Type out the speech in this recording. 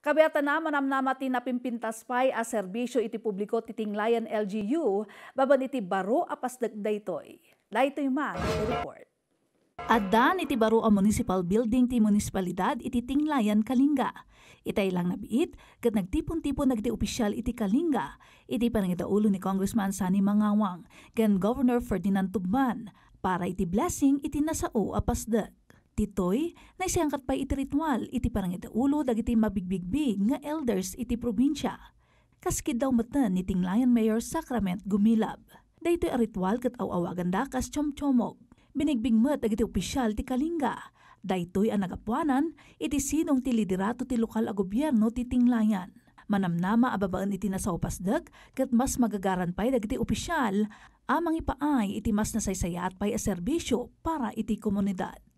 Kabayatan naman namnamati na pimpintas pay a serbisyo iti publiko titinglayan LGU, baban iti baro apas dagdaytoy. Laytoy ma, report. Addan iti baro a municipal building ti munisipalidad iti Tinglayan Kalinga. Itay lang nabiit ket nagtipon-tipon nagdi opisyal iti Kalinga iti panangitaulo ni Congressman Sani Mangawang ken Governor Ferdinand Tubman para iti blessing iti nasao a pasdat. Titoy, naisangkat pa iti ritual, iti parang iti ulo, dagiti mabigbigbig nga elders iti probinsya. Kaskid daw matan iting Lion Mayor Sacrament Gumilab. Dayto a ritual kat awawagan da kas chomchomog. Binigbig mat dagiti opisyal ti Kalinga. Daytoy ang nagapuanan iti sinong ti liderato ti lokal a gobyerno ti tinglayan. Manamnama ababaan iti nasaw pasdag kat mas magagaran pa'y dagiti opisyal amang ipaay iti mas nasaysayat pa'y a serbisyo para iti komunidad.